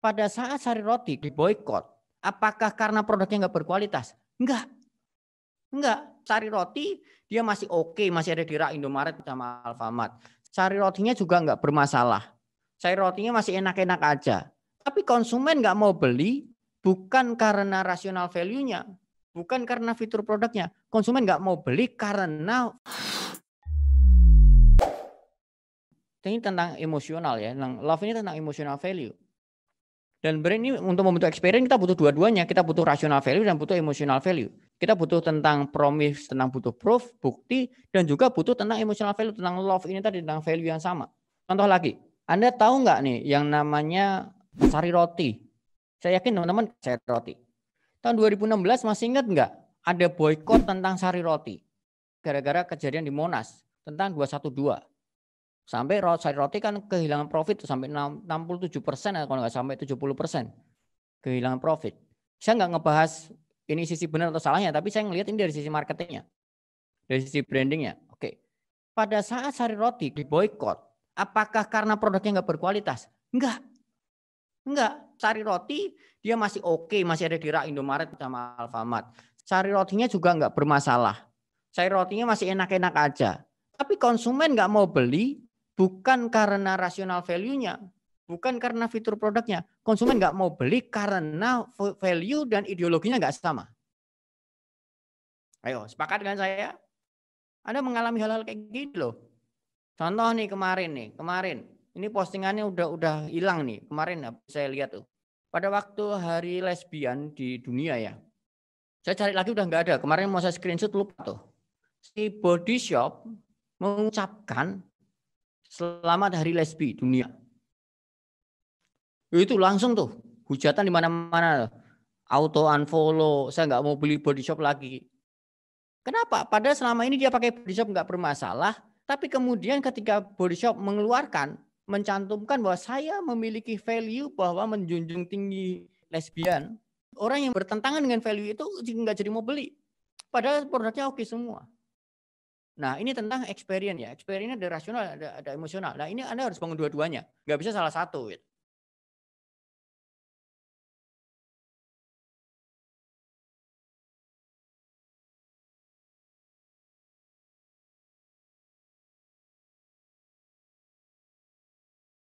pada saat sari roti diboykot, apakah karena produknya nggak berkualitas? Enggak. Enggak. Sari roti dia masih oke, okay, masih ada di rak Indomaret sama Alfamart. Sari rotinya juga nggak bermasalah. Sari rotinya masih enak-enak aja. Tapi konsumen nggak mau beli bukan karena rasional value-nya, bukan karena fitur produknya. Konsumen nggak mau beli karena ini tentang emosional ya. Love ini tentang emosional value. Dan brand ini untuk membentuk experience kita butuh dua-duanya. Kita butuh rational value dan butuh emotional value. Kita butuh tentang promise, tentang butuh proof, bukti, dan juga butuh tentang emotional value, tentang love ini tadi, tentang value yang sama. Contoh lagi, Anda tahu nggak nih yang namanya sari roti? Saya yakin teman-teman sari roti. Tahun 2016 masih ingat nggak ada boykot tentang sari roti? Gara-gara kejadian di Monas tentang 212 Sampai sari roti kan kehilangan profit sampai 67 persen ya, kalau nggak sampai 70 persen kehilangan profit. Saya nggak ngebahas ini sisi benar atau salahnya, tapi saya ngelihat ini dari sisi marketingnya, dari sisi brandingnya. Oke, pada saat sari roti diboykot, apakah karena produknya nggak berkualitas? nggak nggak Sari roti dia masih oke, okay, masih ada di rak Indomaret sama Alfamart. Sari rotinya juga nggak bermasalah. Sari rotinya masih enak-enak aja. Tapi konsumen nggak mau beli, bukan karena rasional value-nya, bukan karena fitur produknya. Konsumen nggak mau beli karena value dan ideologinya nggak sama. Ayo, sepakat dengan saya? Anda mengalami hal-hal kayak gitu loh. Contoh nih kemarin nih, kemarin. Ini postingannya udah udah hilang nih. Kemarin saya lihat tuh. Pada waktu hari lesbian di dunia ya. Saya cari lagi udah nggak ada. Kemarin mau saya screenshot lupa tuh. Si Body Shop mengucapkan Selamat Hari Lesbi Dunia. Itu langsung tuh hujatan di mana-mana. Auto unfollow, saya nggak mau beli body shop lagi. Kenapa? Padahal selama ini dia pakai body shop nggak bermasalah, tapi kemudian ketika body shop mengeluarkan, mencantumkan bahwa saya memiliki value bahwa menjunjung tinggi lesbian, orang yang bertentangan dengan value itu nggak jadi mau beli. Padahal produknya oke semua. Nah, ini tentang experience ya. Experience ada rasional, ada, ada emosional. Nah, ini Anda harus bangun dua-duanya. Nggak bisa salah satu. Gitu.